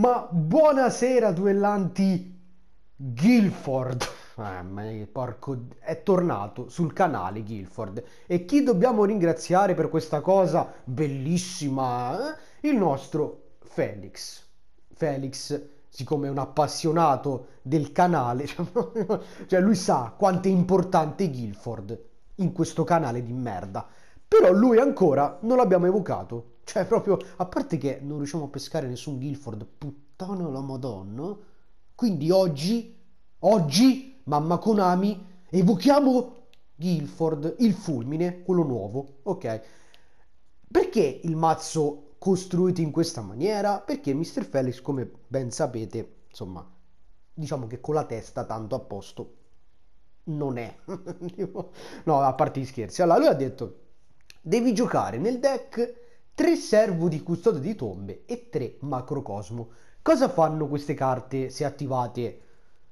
Ma buonasera duellanti Guilford. Eh, porco... È tornato sul canale Guilford. E chi dobbiamo ringraziare per questa cosa bellissima? Eh? Il nostro Felix. Felix, siccome è un appassionato del canale, cioè lui sa quanto è importante Guilford in questo canale di merda. Però lui ancora non l'abbiamo evocato cioè, proprio, a parte che non riusciamo a pescare nessun Guilford, puttana la madonna. Quindi oggi, oggi, mamma Konami, evochiamo Guilford, il fulmine, quello nuovo, ok? Perché il mazzo costruito in questa maniera? Perché Mr. Felix, come ben sapete, insomma, diciamo che con la testa tanto a posto non è. no, a parte gli scherzi. Allora, lui ha detto, devi giocare nel deck 3 servo di custode di tombe e 3 macrocosmo. Cosa fanno queste carte se attivate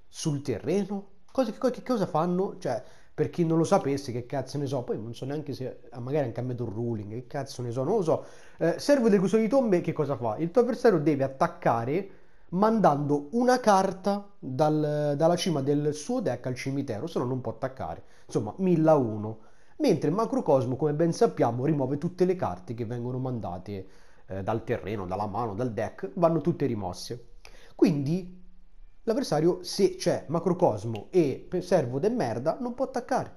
sul terreno? Cosa, che cosa fanno? Cioè, per chi non lo sapesse, che cazzo ne so, poi non so neanche se ah, magari hanno cambiato il ruling, che cazzo ne so, non lo so. Eh, servo del custode di tombe che cosa fa? Il tuo avversario deve attaccare mandando una carta dal, dalla cima del suo deck al cimitero, se no non può attaccare. Insomma, 1001 mentre il macrocosmo, come ben sappiamo, rimuove tutte le carte che vengono mandate eh, dal terreno, dalla mano, dal deck, vanno tutte rimosse. Quindi l'avversario, se c'è macrocosmo e servo de merda, non può attaccare.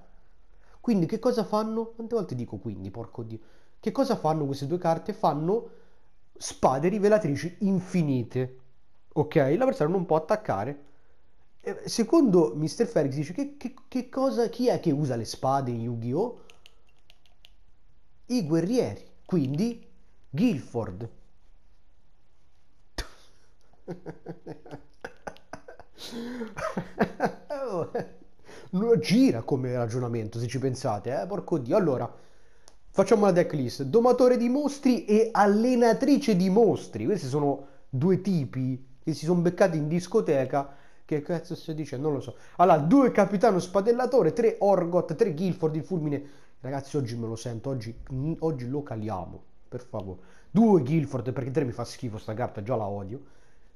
Quindi che cosa fanno? Quante volte dico quindi, porco dio. Che cosa fanno queste due carte? Fanno spade rivelatrici infinite. Ok? L'avversario non può attaccare eh, secondo Mr. Fergus dice che, che, che cosa, chi è che usa le spade in Yu-Gi-Oh? I guerrieri, quindi Guilford. Oh, eh, gira come ragionamento se ci pensate, eh? porco dio. Allora, facciamo la decklist. Domatore di mostri e allenatrice di mostri. Questi sono due tipi che si sono beccati in discoteca che cazzo si dice? Non lo so. Allora, due Capitano Spadellatore, 3 Orgot, 3 Guilford il Fulmine. Ragazzi, oggi me lo sento, oggi, oggi lo caliamo, per favore. Due Guilford, perché tre mi fa schifo sta carta, già la odio.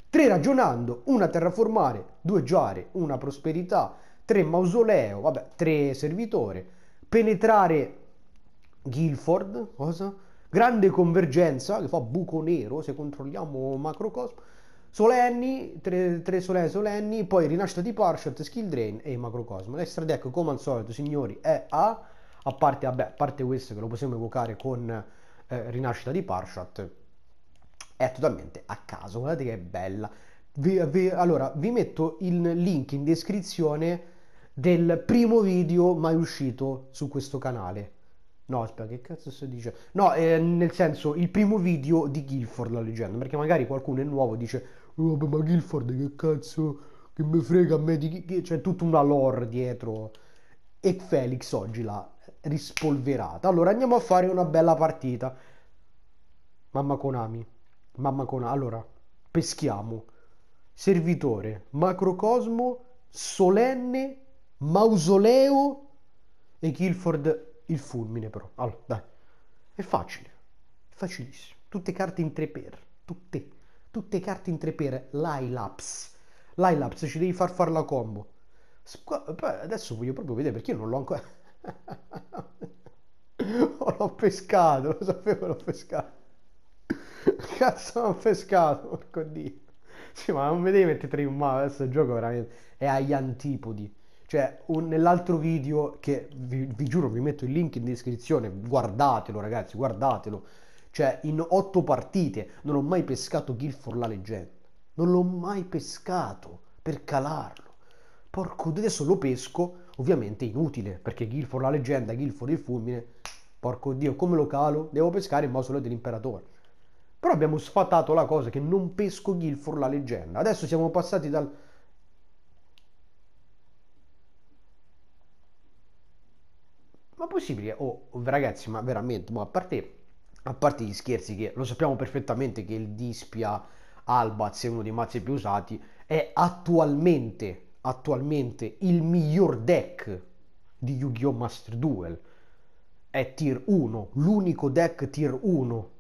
Tre Ragionando, una Terraformare, due Giare, una Prosperità, tre Mausoleo, vabbè, tre Servitore. Penetrare Guilford, cosa? Grande convergenza che fa buco nero se controlliamo macrocosmo. Solenni, tre, tre Solenni, Solenni, poi rinascita di Parshot, Skill Drain e Macro Cosmo. L'extra deck, come al solito, signori, è A, a parte, vabbè, a parte questo che lo possiamo evocare con eh, rinascita di Parshot, è totalmente a caso. Guardate che bella. Vi, vi, allora, vi metto il link in descrizione del primo video mai uscito su questo canale. No, aspetta, che cazzo si dice? No, eh, nel senso, il primo video di Guilford la leggenda, perché magari qualcuno è nuovo e dice oh, ma Guilford che cazzo, che mi frega a me di chi... C'è cioè, tutta una lore dietro. E Felix oggi l'ha rispolverata. Allora andiamo a fare una bella partita. Mamma Konami. Mamma Konami. Allora, peschiamo. Servitore, macrocosmo, solenne, mausoleo e Guilford il fulmine però. Allora, dai. È facile. È facilissimo. Tutte carte in tre per. Tutte tutte carte in tre per l'Ilaps. L'Ilaps ci devi far fare la combo. Adesso voglio proprio vedere perché io non l'ho ancora... oh, l'ho pescato, lo sapevo l'ho pescato. Cazzo l'ho pescato, porco dio. Sì, ma non mi devi tre in mano, adesso il gioco veramente è agli antipodi. Cioè, un, nell'altro video che vi, vi giuro vi metto il link in descrizione, guardatelo ragazzi, guardatelo cioè, in otto partite non ho mai pescato Gilford la leggenda. Non l'ho mai pescato per calarlo. Porco, adesso lo pesco, ovviamente inutile, perché Gilford la leggenda, Gilford il fulmine, porco Dio, come lo calo? Devo pescare il mausoleo dell'imperatore. Però abbiamo sfatato la cosa che non pesco Gilford la leggenda. Adesso siamo passati dal... Ma possibile? Oh, ragazzi, ma veramente, ma a parte a parte gli scherzi che lo sappiamo perfettamente che il Dispia Albaz è uno dei mazzi più usati, è attualmente, attualmente il miglior deck di Yu-Gi-Oh! Master Duel. È tier 1, l'unico deck tier 1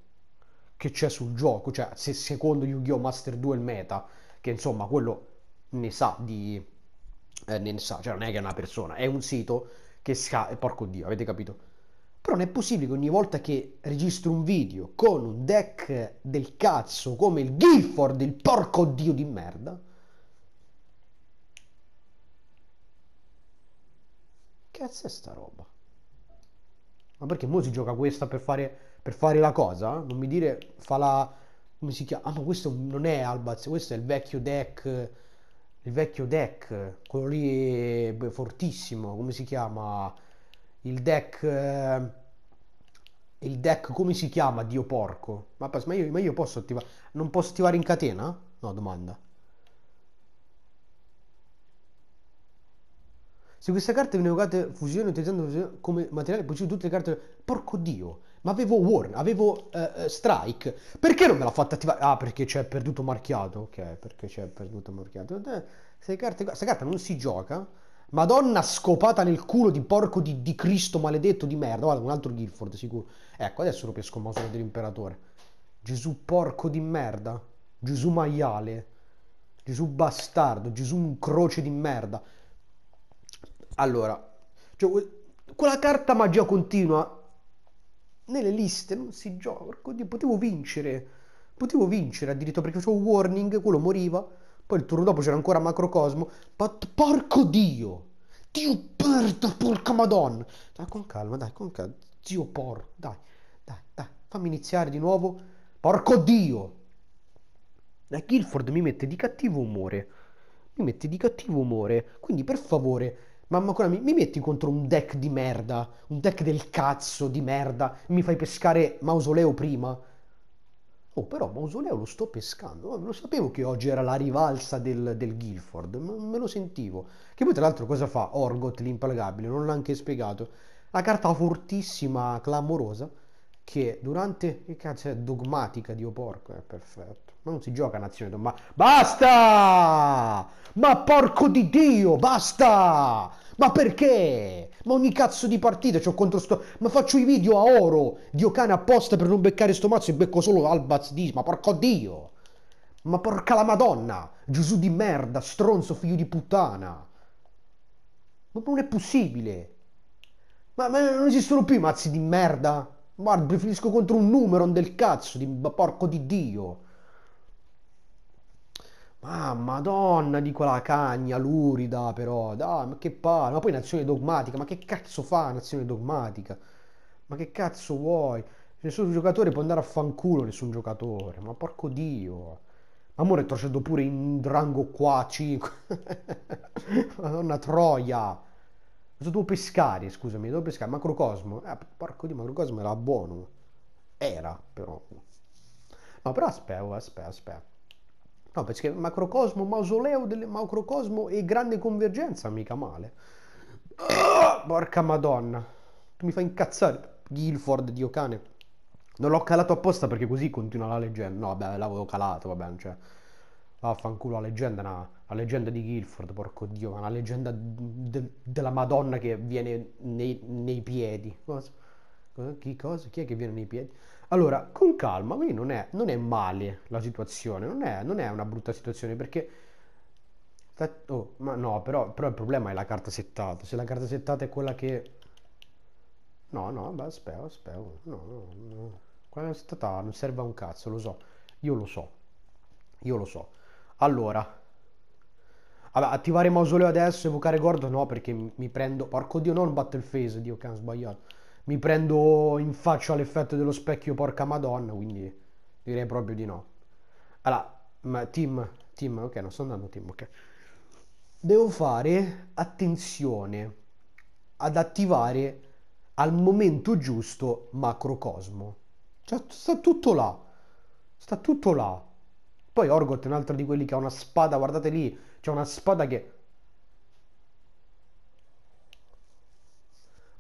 che c'è sul gioco, cioè se secondo Yu-Gi-Oh! Master Duel meta, che insomma quello ne sa di... Eh, ne sa, cioè non è che è una persona, è un sito che scarica, eh, porco Dio, avete capito? Però non è possibile che ogni volta che registro un video con un deck del cazzo come il Gifford, il porco dio di merda, cazzo è sta roba? Ma perché mo si gioca questa per fare, per fare la cosa? Non mi dire fa la... come si chiama? Ah ma questo non è Albaz, questo è il vecchio deck... il vecchio deck, quello lì è fortissimo, come si chiama? il deck, eh, il deck come si chiama? Dio porco. Ma, ma, io, ma io posso attivare, non posso attivare in catena? No, domanda. Se queste carte venivano evocate fusione utilizzando come materiale, poi tutte le carte. Porco dio! Ma avevo Warn, avevo uh, Strike. Perché non me l'ha fatta attivare? Ah, perché c'è perduto marchiato. Ok, perché c'è perduto marchiato. Eh, queste carte, questa carta non si gioca. Madonna scopata nel culo di porco di, di Cristo maledetto di merda. Guarda, un altro Guilford, sicuro. Ecco, adesso lo pesco Mausolo dell'imperatore. Gesù porco di merda. Gesù maiale. Gesù bastardo. Gesù un croce di merda. Allora, cioè, quella carta magia continua nelle liste non si gioca. Oddio, potevo vincere. Potevo vincere addirittura perché facevo warning, quello moriva poi il turno dopo c'era ancora Macrocosmo. Porco Dio! Dio perdo, porca madonna! Dai, con calma, dai, con calma. Zio porco, dai, dai, dai. Fammi iniziare di nuovo. Porco Dio! La Guilford mi mette di cattivo umore. Mi mette di cattivo umore. Quindi, per favore, mamma ancora mi, mi metti contro un deck di merda. Un deck del cazzo di merda. Mi fai pescare mausoleo prima. Oh, però Mausoleo lo sto pescando. Non sapevo che oggi era la rivalsa del, del Guilford, me lo sentivo. Che poi, tra l'altro, cosa fa Orgot l'impalgabile? Non l'ha anche spiegato. La carta fortissima, clamorosa, che durante. Che cazzo è dogmatica, Dio oh, porco, è eh, perfetto. Ma non si gioca a Nazione Tom. basta! Ma porco di Dio, basta! Ma perché? Ma ogni cazzo di partita c'ho contro sto... Ma faccio i video a oro, Dio cane apposta per non beccare sto mazzo e becco solo Albaz di... Ma porco Dio! Ma porca la madonna! Gesù di merda, stronzo, figlio di puttana! Ma non è possibile! Ma, ma non esistono più i mazzi di merda! Ma preferisco contro un numero del cazzo, di... porco di Dio! Ah, madonna, di quella cagna lurida però, dai, ma che palle, ma poi Nazione Dogmatica, ma che cazzo fa Nazione Dogmatica? Ma che cazzo vuoi? Nessun giocatore può andare a fanculo, nessun giocatore, ma porco Dio. Amore, torcendo pure in rango qua, 5. madonna troia. Cosa devo pescare, scusami, devo pescare Macrocosmo? Eh, porco Dio, Macrocosmo era buono. Era, però. No, però aspetta, aspetta, aspetta. No, perché macrocosmo, mausoleo del macrocosmo e grande convergenza, mica male. Oh, porca madonna. Tu mi fai incazzare. Guilford, dio cane. Non l'ho calato apposta perché così continua la leggenda. No, vabbè, l'avevo calato, vabbè, cioè... Vaffanculo, la leggenda, na, la leggenda di Guilford, porco dio, ma la leggenda de, della Madonna che viene nei, nei piedi. Chi, cosa? Chi è che viene nei piedi? Allora, con calma, quindi non è, non è male la situazione, non è, non è, una brutta situazione perché... Oh, ma no, però, però il problema è la carta settata. Se la carta settata è quella che... No, no, beh, aspetta, aspetta. No, no, no. Quella settata non serve a un cazzo, lo so. Io lo so. Io lo so. Allora... attivare mausoleo adesso, evocare Gordo no, perché mi prendo... Porco Dio, non battle phase, Dio, che ho sbagliato mi prendo in faccia l'effetto dello specchio, porca madonna, quindi direi proprio di no. Allora, ma team, team, ok, non sto andando team, ok. Devo fare attenzione ad attivare al momento giusto macrocosmo. Cioè, sta tutto là. Sta tutto là. Poi Orgot è un altro di quelli che ha una spada, guardate lì, c'è una spada che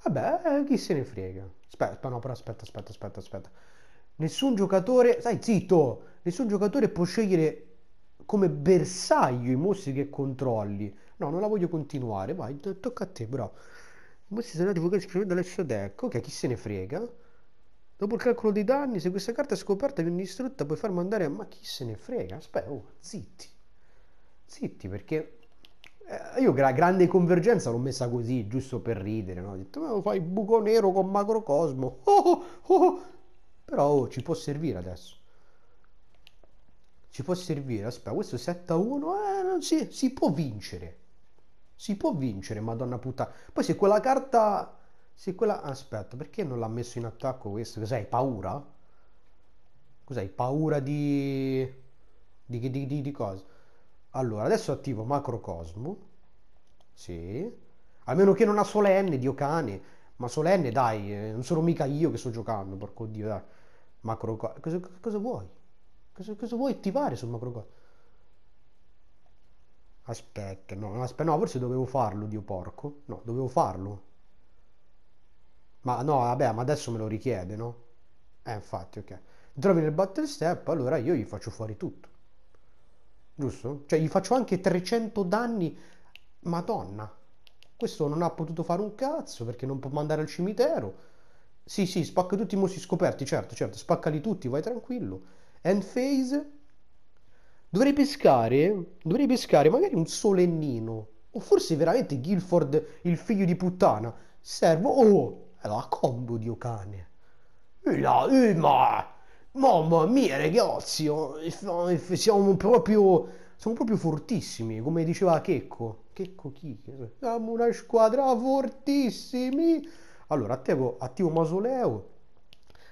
Vabbè, eh, chi se ne frega. Aspetta, no, però aspetta, aspetta, aspetta, aspetta. Nessun giocatore, stai zitto, nessun giocatore può scegliere come bersaglio i mostri che controlli. No, non la voglio continuare, vai, tocca a te, bravo. I mostri sono divulgati esclusivamente dall'esso deck. Ok, chi se ne frega? Dopo il calcolo dei danni, se questa carta è scoperta e viene distrutta, puoi far mandare a... Ma chi se ne frega? Aspetta, oh, zitti. Zitti, perché eh, io la grande convergenza l'ho messa così, giusto per ridere, no? Ho detto, ma fai buco nero con macrocosmo. Oh, oh, oh. Però oh, ci può servire adesso. Ci può servire, aspetta, questo 7 a 1, eh, non si, si può vincere. Si può vincere, madonna puttana. Poi se quella carta... Se quella... Aspetta, perché non l'ha messo in attacco questo? Cos'hai, paura? Cos'hai, paura di... Di, di, di, di cosa? Allora, adesso attivo Macrocosmo. Sì. A meno che non ha Solenne, Dio cane. Ma Solenne, dai, eh, non sono mica io che sto giocando, porco Dio, dai. Macrocosmo. Cosa, cosa vuoi? Cosa, cosa, vuoi attivare sul macrocosmo? Aspetta, no, aspetta, no, forse dovevo farlo, Dio porco. No, dovevo farlo. Ma no, vabbè, ma adesso me lo richiede, no? Eh, infatti, ok. Trovi nel battle step, allora io gli faccio fuori tutto giusto? Cioè gli faccio anche 300 danni, madonna. Questo non ha potuto fare un cazzo perché non può mandare al cimitero. Sì, sì, spacca tutti i mossi scoperti, certo, certo, spaccali tutti, vai tranquillo. End phase. Dovrei pescare, dovrei pescare magari un solennino. O forse veramente Guilford, il figlio di puttana. Servo, oh, è la combo, dio cane. E la, e eh, ma... Mamma mia, ragazzi, siamo proprio, siamo proprio fortissimi, come diceva Checco. Checco chi? Siamo una squadra fortissimi. Allora, attivo, attivo Mausoleo.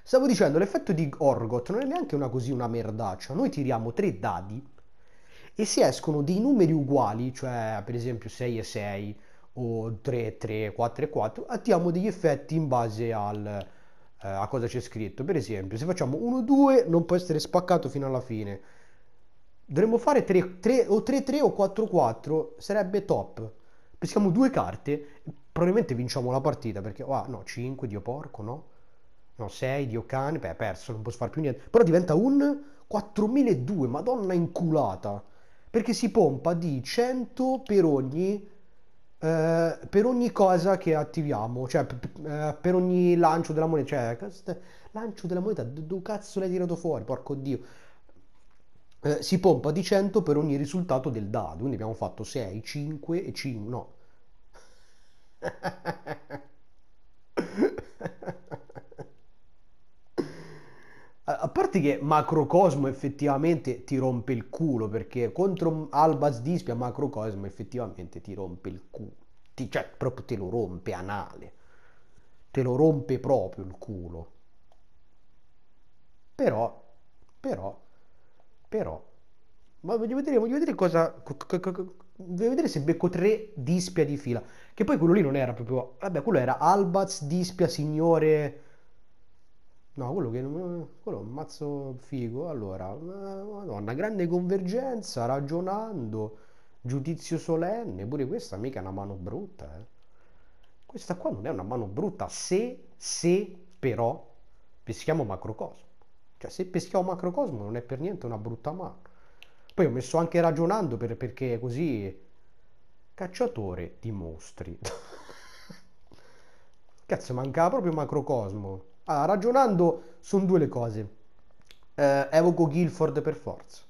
Stavo dicendo, l'effetto di Orgot non è neanche una così una merdaccia. Noi tiriamo tre dadi e se escono dei numeri uguali, cioè per esempio 6 e 6 o 3 e 3, 4 e 4, attiamo degli effetti in base al eh, a cosa c'è scritto. Per esempio, se facciamo 1-2 non può essere spaccato fino alla fine. Dovremmo fare 3, 3 o 3-3 o 4-4, sarebbe top. Peschiamo due carte, probabilmente vinciamo la partita perché, ah, no, 5, Dio porco, no? No, 6, Dio cane, beh, perso, non posso fare più niente. Però diventa un 4002, madonna inculata. Perché si pompa di 100 per ogni eh, per ogni cosa che attiviamo, cioè eh, per ogni lancio della moneta, cioè lancio della moneta, dove cazzo l'hai tirato fuori, porco dio. Eh, si pompa di 100 per ogni risultato del dado, quindi abbiamo fatto 6, 5 e 5, no. A parte che Macrocosmo effettivamente ti rompe il culo, perché contro Albas Dispia Macrocosmo effettivamente ti rompe il culo. Ti, cioè, proprio te lo rompe anale. Te lo rompe proprio il culo. Però, però, però... Ma voglio vedere, voglio vedere cosa... Voglio vedere se becco tre Dispia di fila. Che poi quello lì non era proprio... Vabbè, quello era Albaz, Dispia, Signore No, quello che quello è un mazzo figo. Allora, una eh, grande convergenza, ragionando, giudizio solenne, pure questa mica è una mano brutta, eh. Questa qua non è una mano brutta se, se però peschiamo macrocosmo. Cioè se peschiamo macrocosmo non è per niente una brutta mano. Poi ho messo anche ragionando per, perché così cacciatore di mostri. Cazzo, mancava proprio macrocosmo. Allora, ah, ragionando sono due le cose. Eh, evoco Guilford per forza.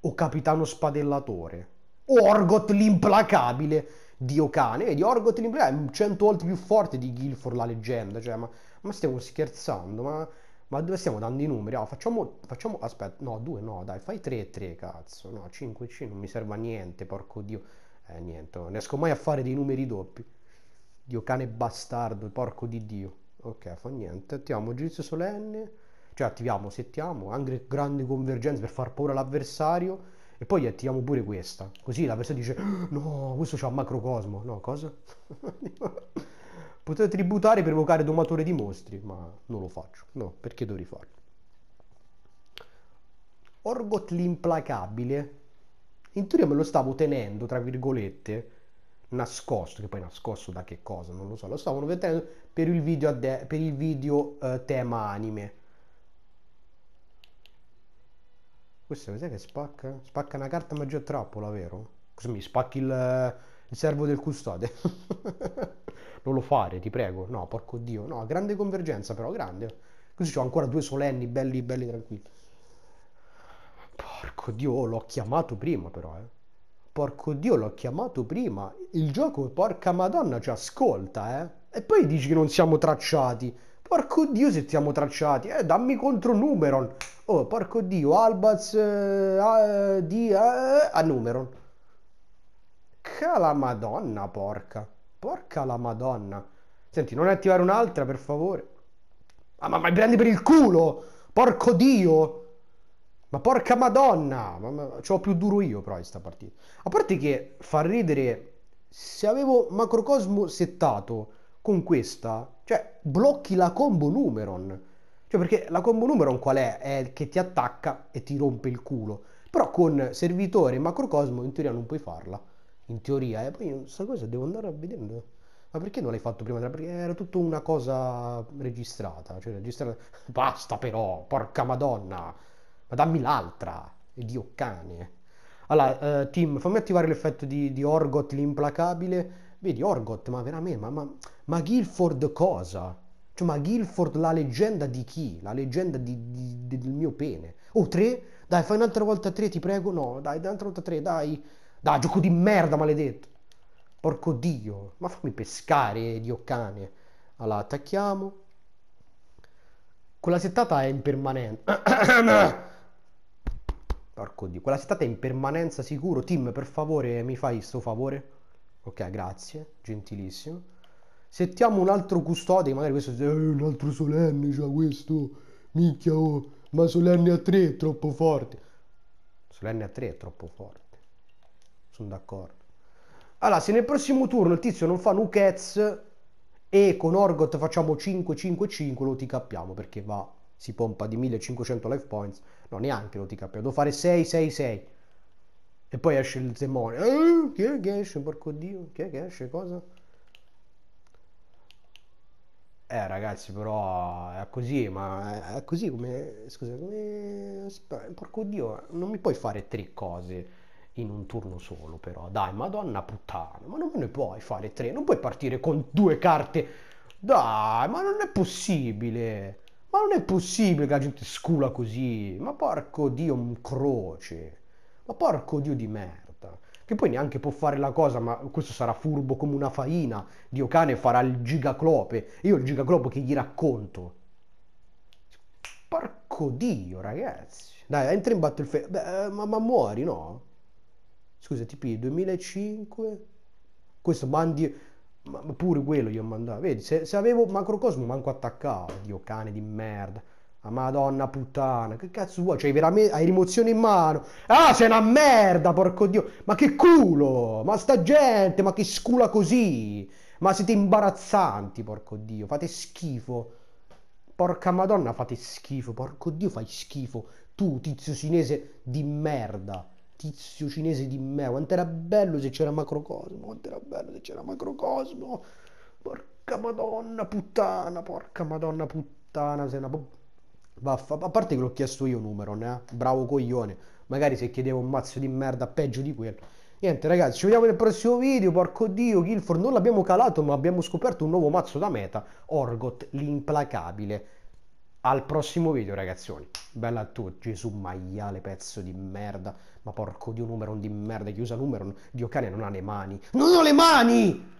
O Capitano Spadellatore. O Orgot l'implacabile. Dio cane. Vedi, Orgot l'implacabile è cento volte più forte di Guilford la leggenda. Cioè, ma, ma stiamo scherzando? Ma, ma, dove stiamo dando i numeri? Oh, facciamo, facciamo... Aspetta, no, due, no, dai, fai tre e 3, cazzo. No, cinque e cinque. non mi serve a niente, porco Dio. Eh, niente, non riesco mai a fare dei numeri doppi. Dio cane bastardo, porco di Dio ok fa niente attiviamo giudizio solenne cioè attiviamo settiamo anche grandi convergenze per far paura all'avversario e poi attiviamo pure questa così la persona dice ah, no questo c'ha un macrocosmo no cosa potete tributare per evocare domatore di mostri ma non lo faccio no perché dovrei farlo Orgot l'implacabile in teoria me lo stavo tenendo tra virgolette nascosto, che poi nascosto da che cosa, non lo so, lo stavano vedendo per il video, de- per il video eh, tema anime. Questa mi che spacca? Spacca una carta magia trappola, vero? Così mi spacchi il, il servo del custode. non lo fare, ti prego. No, porco dio. No, grande convergenza però, grande. Così ho ancora due solenni, belli, belli, tranquilli. Porco dio, l'ho chiamato prima però, eh. Porco Dio, l'ho chiamato prima. Il gioco, porca madonna, ci ascolta, eh. E poi dici che non siamo tracciati. Porco Dio se siamo tracciati, eh, dammi contro Numeron. Oh, porco Dio, Albaz eh, di, eh, a Numeron. Cala madonna, porca. Porca la madonna. Senti, non attivare un'altra, per favore. Ah, ma mi prendi per il culo! Porco Dio! Ma porca madonna! Ma, ma, c'ho più duro io però in sta partita. A parte che fa ridere, se avevo Macrocosmo settato con questa, cioè blocchi la combo Numeron. Cioè perché la combo Numeron qual è? È che ti attacca e ti rompe il culo. Però con servitore e Macrocosmo in teoria non puoi farla. In teoria, e eh. poi questa cosa devo andare a vedere. Ma perché non l'hai fatto prima? Perché era tutta una cosa registrata. Cioè registrata. Basta però, porca madonna! ma dammi l'altra, Dio cane. Allora, eh, Tim, fammi attivare l'effetto di, di Orgot l'implacabile. Vedi, Orgot, ma veramente, ma, ma, ma Guilford cosa? Cioè, ma Guilford la leggenda di chi? La leggenda di, di, di, del mio pene. Oh, tre? Dai, fai un'altra volta tre, ti prego. No, dai, dai, un'altra volta tre, dai. Dai, gioco di merda, maledetto. Porco Dio, ma fammi pescare, Dio cane. Allora, attacchiamo. Quella settata è impermanente. Porco di, quella città è in permanenza sicuro. Tim, per favore, mi fai sto favore? Ok, grazie, gentilissimo. Settiamo un altro custode, magari questo è eh, un altro solenne, c'ha cioè questo. Minchia, oh, ma solenne a 3 è troppo forte. Solenne a 3 è troppo forte. Sono d'accordo. Allora, se nel prossimo turno il tizio non fa Nukets e con Orgot facciamo 5-5-5 lo ti cappiamo perché va si pompa di 1500 life points, no neanche lo ti TKP, devo fare 6, 6, 6. E poi esce il demone. Eh, chi è che esce, porco dio? Chi è che esce, cosa? Eh ragazzi però è così, ma è così come... Scusa, come... Porco dio, non mi puoi fare tre cose in un turno solo però. Dai, madonna puttana, ma non ne puoi fare tre, non puoi partire con due carte. Dai, ma non è possibile. Ma non è possibile che la gente scula così. Ma porco Dio, un croce. Ma porco Dio di merda. Che poi neanche può fare la cosa, ma questo sarà furbo come una faina. Dio cane farà il gigaclope. Io il gigaclope che gli racconto. Porco Dio, ragazzi. Dai, entra in Battlefield. Beh, eh, ma, ma muori, no? Scusa, TP, 2005. Questo bandi ma pure quello gli ho mandato. Vedi, se, se avevo Macrocosmo manco attaccato. Dio cane di merda. La madonna puttana. Che cazzo vuoi? Cioè, veramente hai rimozione in mano. Ah, sei una merda, porco dio. Ma che culo! Ma sta gente, ma che scula così. Ma siete imbarazzanti, porco dio. Fate schifo. Porca madonna, fate schifo. Porco dio, fai schifo. Tu, tizio cinese di merda tizio cinese di me, quanto era bello se c'era macrocosmo, quanto era bello se c'era macrocosmo, porca madonna puttana, porca madonna puttana, sei una... Vaffa, a parte che l'ho chiesto io numero, eh? bravo coglione, magari se chiedevo un mazzo di merda peggio di quello. Niente ragazzi, ci vediamo nel prossimo video, porco dio, Guilford non l'abbiamo calato ma abbiamo scoperto un nuovo mazzo da meta, Orgot l'implacabile. Al prossimo video, ragazzoni. Bella a tutti. Gesù maiale, pezzo di merda. Ma porco dio un numero di merda. Chiusa numero. Dio cane non ha le mani. Non ho le mani!